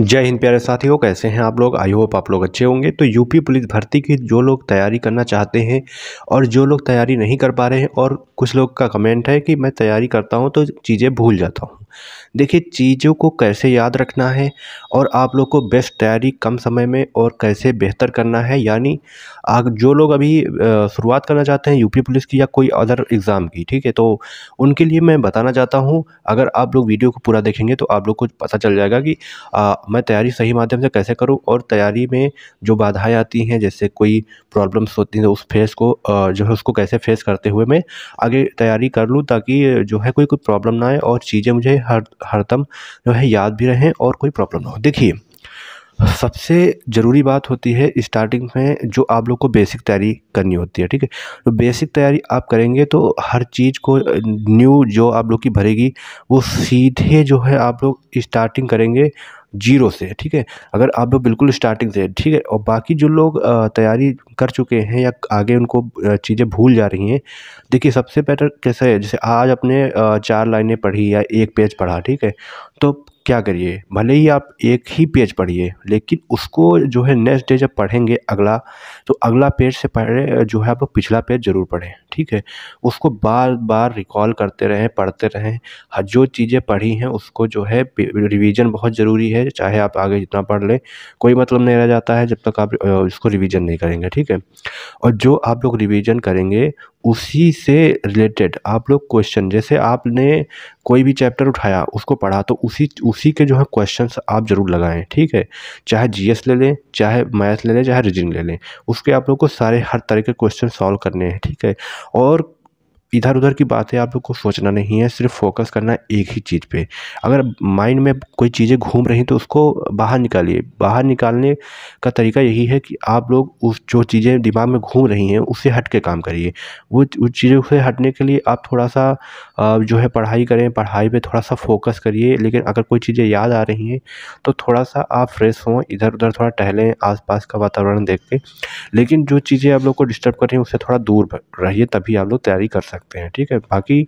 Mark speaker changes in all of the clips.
Speaker 1: जय हिंद प्यारे साथियों कैसे हैं आप लोग आई होप आप लोग अच्छे होंगे तो यूपी पुलिस भर्ती की जो लोग तैयारी करना चाहते हैं और जो लोग तैयारी नहीं कर पा रहे हैं और कुछ लोग का कमेंट है कि मैं तैयारी करता हूं तो चीज़ें भूल जाता हूं देखिए चीज़ों को कैसे याद रखना है और आप लोग को बेस्ट तैयारी कम समय में और कैसे बेहतर करना है यानी आप जो लोग अभी शुरुआत करना चाहते हैं यूपी पुलिस की या कोई अदर एग्ज़ाम की ठीक है तो उनके लिए मैं बताना चाहता हूँ अगर आप लोग वीडियो को पूरा देखेंगे तो आप लोग को पता चल जाएगा कि आ, मैं तैयारी सही माध्यम से कैसे करूँ और तैयारी में जो बाधाएँ आती हैं जैसे कोई प्रॉब्लम्स होती हैं तो उस फेस को जो है उसको कैसे फेस करते हुए मैं आगे तैयारी कर लूँ ताकि जो है कोई कोई प्रॉब्लम ना आए और चीज़ें मुझे हर हरदम जो है याद भी रहें और कोई प्रॉब्लम ना हो देखिए सबसे ज़रूरी बात होती है स्टार्टिंग में जो आप लोग को बेसिक तैयारी करनी होती है ठीक है तो बेसिक तैयारी आप करेंगे तो हर चीज़ को न्यू जो आप लोग की भरेगी वो सीधे जो है आप लोग स्टार्टिंग करेंगे जीरो से ठीक है अगर आप बिल्कुल स्टार्टिंग से ठीक है और बाकी जो लोग तैयारी कर चुके हैं या आगे उनको चीज़ें भूल जा रही हैं देखिए सबसे बेटर कैसा है जैसे आज अपने चार लाइनें पढ़ी या एक पेज पढ़ा ठीक है तो क्या करिए भले ही आप एक ही पेज पढ़िए लेकिन उसको जो है नेक्स्ट डे जब पढ़ेंगे अगला तो अगला पेज से पहले जो है आप पिछला पेज ज़रूर पढ़ें ठीक है उसको बार बार रिकॉल करते रहें पढ़ते रहें हर जो चीज़ें पढ़ी हैं उसको जो है रिवीजन बहुत ज़रूरी है चाहे आप आगे जितना पढ़ लें कोई मतलब नहीं रह जाता है जब तक आप इसको रिवीजन नहीं करेंगे ठीक है और जो आप लोग रिवीजन करेंगे उसी से रिलेटेड आप लोग क्वेश्चन जैसे आपने कोई भी चैप्टर उठाया उसको पढ़ा तो उसी उसी के जो है क्वेश्चन आप ज़रूर लगाएं ठीक है चाहे जीएस ले लें चाहे मैथ ले लें चाहे रीजनिंग ले लें उसके आप लोग को सारे हर तरह के क्वेश्चन सॉल्व करने हैं ठीक है और इधर उधर की बातें आप लोग को सोचना नहीं है सिर्फ फोकस करना है एक ही चीज़ पे अगर माइंड में कोई चीज़ें घूम रही हैं तो उसको बाहर निकालिए बाहर निकालने का तरीका यही है कि आप लोग उस जो चीज़ें दिमाग में घूम रही हैं उससे हट के काम करिए वो उस चीज़ों से हटने के लिए आप थोड़ा सा जो है पढ़ाई करें पढ़ाई पर थोड़ा सा फोकस करिए लेकिन अगर कोई चीज़ें याद आ रही हैं तो थोड़ा सा आप फ्रेश हों इधर उधर थोड़ा टहलें आसपास का वातावरण देख के लेकिन जो चीज़ें आप लोग को डिस्टर्ब कर रही हैं उससे थोड़ा दूर रहिए तभी आप लोग तैयारी कर सकते सकते हैं ठीक है बाकी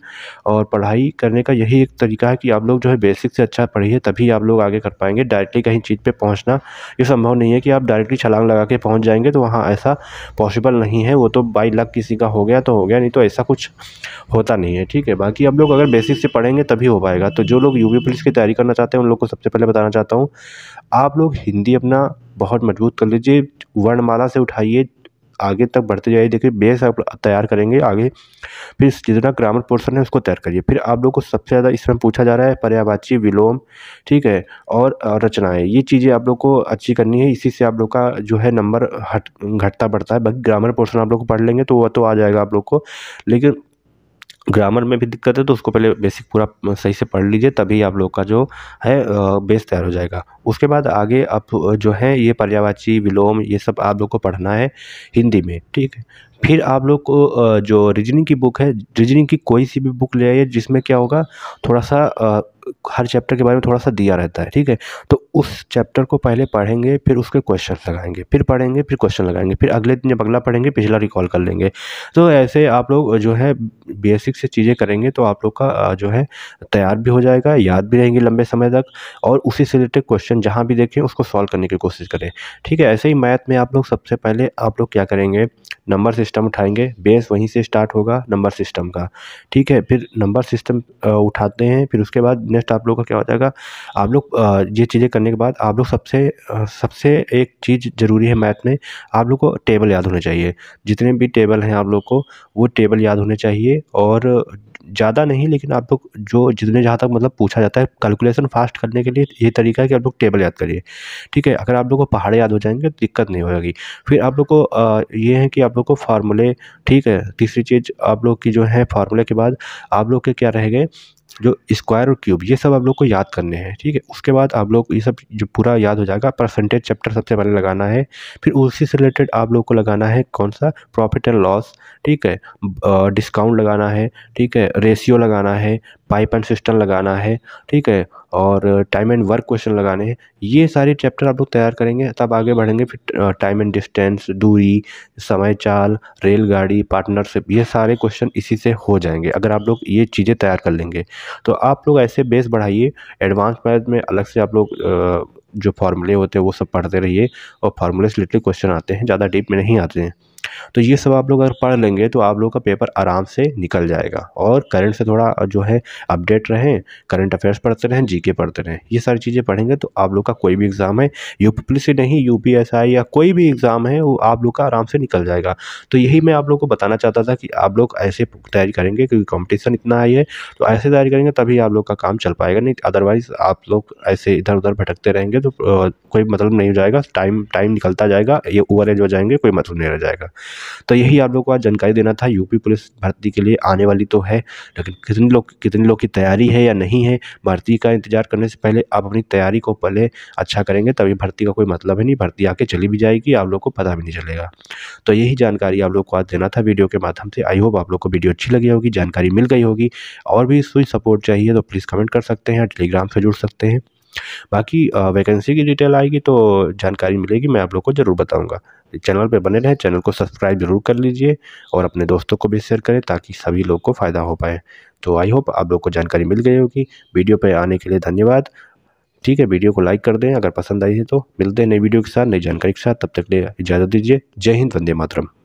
Speaker 1: और पढ़ाई करने का यही एक तरीका है कि आप लोग जो है बेसिक से अच्छा पढ़िए तभी आप लोग आगे कर पाएंगे डायरेक्टली कहीं चीज़ पर पहुँचना ये संभव नहीं है कि आप डायरेक्टली छलांग लगा के पहुँच जाएंगे तो वहाँ ऐसा पॉसिबल नहीं है वो तो बाई लक किसी का हो गया तो हो गया नहीं तो ऐसा कुछ होता नहीं है ठीक है बाकी आप लोग अगर बेसिक से पढ़ेंगे तभी हो पाएगा तो जो लोग यू पुलिस की तैयारी करना चाहते हैं उन लोग को सबसे पहले बताना चाहता हूँ आप लोग हिंदी अपना बहुत मजबूत कर लीजिए वर्णमाला से उठाइए आगे तक बढ़ते जाइए देखिए बेस आप तैयार करेंगे आगे फिर जितना ग्रामर पोर्सन है उसको तैयार करिए फिर आप लोग को सबसे ज़्यादा इसमें पूछा जा रहा है पर्यावाची विलोम ठीक है और रचनाएँ ये चीज़ें आप लोग को अच्छी करनी है इसी से आप लोग का जो है नंबर हट घटता बढ़ता है बाकी ग्रामर पोर्सन आप लोग को पढ़ लेंगे तो वह तो आ जाएगा आप लोग को लेकिन ग्रामर में भी दिक्कत है तो उसको पहले बेसिक पूरा सही से पढ़ लीजिए तभी आप लोग का जो है बेस तैयार हो जाएगा उसके बाद आगे आप जो है ये पर्यावाची विलोम ये सब आप लोग को पढ़ना है हिंदी में ठीक है फिर आप लोग को जो रीजनिंग की बुक है रीजनिंग की कोई सी भी बुक ले आइए जिसमें क्या होगा थोड़ा सा हर चैप्टर के बारे में थोड़ा सा दिया रहता है ठीक है तो उस चैप्टर को पहले पढ़ेंगे फिर उसके क्वेश्चन लगाएंगे फिर पढ़ेंगे फिर क्वेश्चन लगाएंगे फिर अगले दिन जब अगला पढ़ेंगे पिछला रिकॉल कर लेंगे तो ऐसे आप लोग जो है बेसिक से चीज़ें करेंगे तो आप लोग का जो है तैयार भी हो जाएगा याद भी रहेंगे लंबे समय तक और उसी से रिलेटेड क्वेश्चन जहाँ भी देखें उसको सॉल्व करने की कोशिश करें ठीक है ऐसे ही मैथ में आप लोग सबसे पहले आप लोग क्या करेंगे नंबर सिस्टम उठाएंगे बेस वहीं से स्टार्ट होगा नंबर सिस्टम का ठीक है फिर नंबर सिस्टम उठाते हैं फिर उसके बाद नेक्स्ट आप लोग का क्या हो जाएगा आप लोग ये चीज़ें करने के बाद आप लोग सबसे सबसे एक चीज़ ज़रूरी है मैथ में आप लोग को टेबल याद होने चाहिए जितने भी टेबल हैं आप लोग को वो टेबल याद होने चाहिए और ज़्यादा नहीं लेकिन आप लोग जो जितने जहाँ तक मतलब पूछा जाता है कैलकुलेशन फास्ट करने के लिए ये तरीका है कि आप लोग टेबल याद करिए ठीक है अगर आप लोग को पहाड़े याद हो जाएंगे तो दिक्कत नहीं होगी फिर आप लोग को ये है कि आप लोग को फार्मूले ठीक है तीसरी चीज़ आप लोग की जो है फार्मूले के बाद आप लोग के क्या रह गए जो स्क्वायर और क्यूब ये सब आप लोग को याद करने हैं ठीक है उसके बाद आप लोग ये सब जो पूरा याद हो जाएगा परसेंटेज चैप्टर सबसे पहले लगाना है फिर उसी से रिलेटेड आप लोग को लगाना है कौन सा प्रॉफिट एंड लॉस ठीक है डिस्काउंट लगाना है ठीक है रेशियो लगाना है पाइप एंड सिस्टम लगाना है ठीक है और टाइम एंड वर्क क्वेश्चन लगाने हैं ये सारे चैप्टर आप लोग तैयार करेंगे तब आगे बढ़ेंगे फिर टाइम एंड डिस्टेंस दूरी समय चाल रेलगाड़ी पार्टनरशिप ये सारे क्वेश्चन इसी से हो जाएंगे अगर आप लोग ये चीज़ें तैयार कर लेंगे तो आप लोग ऐसे बेस बढ़ाइए एडवांस मैथ में अलग से आप लोग जो फार्मूले होते हैं वो सब पढ़ते रहिए और फार्मूले से रिलेटेड क्वेश्चन आते हैं ज़्यादा डीप में नहीं आते हैं तो ये सब आप लोग अगर पढ़ लेंगे तो आप लोग का पेपर आराम से निकल जाएगा और करंट से थोड़ा जो है अपडेट रहें करंट अफेयर्स पढ़ते रहें जीके पढ़ते रहें ये सारी चीज़ें पढ़ेंगे तो आप लोग का कोई भी एग्ज़ाम है यू पी नहीं यू या कोई भी एग्ज़ाम है वो आप लोग का आराम से निकल जाएगा तो यही मैं आप लोग को बताना चाहता था कि आप लोग ऐसे तैयारी करेंगे क्योंकि कॉम्पिटिशन इतना आई है तो ऐसे तैयारी करेंगे तभी आप लोग का काम चल पाएगा नहीं अदरवाइज़ आप लोग ऐसे इधर उधर भटकते रहेंगे तो कोई मतलब नहीं हो जाएगा टाइम टाइम निकलता जाएगा ये ओवर एज हो जाएंगे कोई मतलब नहीं रह जाएगा तो यही आप लोगों को आज जानकारी देना था यूपी पुलिस भर्ती के लिए आने वाली तो है लेकिन कितने लोग कितने लोग की तैयारी है या नहीं है भर्ती का इंतजार करने से पहले आप अपनी तैयारी को पहले अच्छा करेंगे तभी भर्ती का कोई मतलब है नहीं भर्ती आके चली भी जाएगी आप लोग को पता भी नहीं चलेगा तो यही जानकारी आप लोग को आज देना था वीडियो के माध्यम से आई होप आप लोग को वीडियो अच्छी लगी होगी जानकारी मिल गई होगी और भी सोई सपोर्ट चाहिए तो प्लीज़ कमेंट कर सकते हैं टेलीग्राम से जुड़ सकते हैं बाकी वैकेंसी की डिटेल आएगी तो जानकारी मिलेगी मैं आप लोग को ज़रूर बताऊँगा चैनल पर बने रहें चैनल को सब्सक्राइब जरूर कर लीजिए और अपने दोस्तों को भी शेयर करें ताकि सभी लोग को फ़ायदा हो पाए तो आई होप आप लोग को जानकारी मिल गई होगी वीडियो पर आने के लिए धन्यवाद ठीक है वीडियो को लाइक कर दें अगर पसंद आई है तो मिलते हैं नई वीडियो के साथ नई जानकारी के साथ तब तक ले इजाज़त दीजिए जय हिंद वंदे मातरम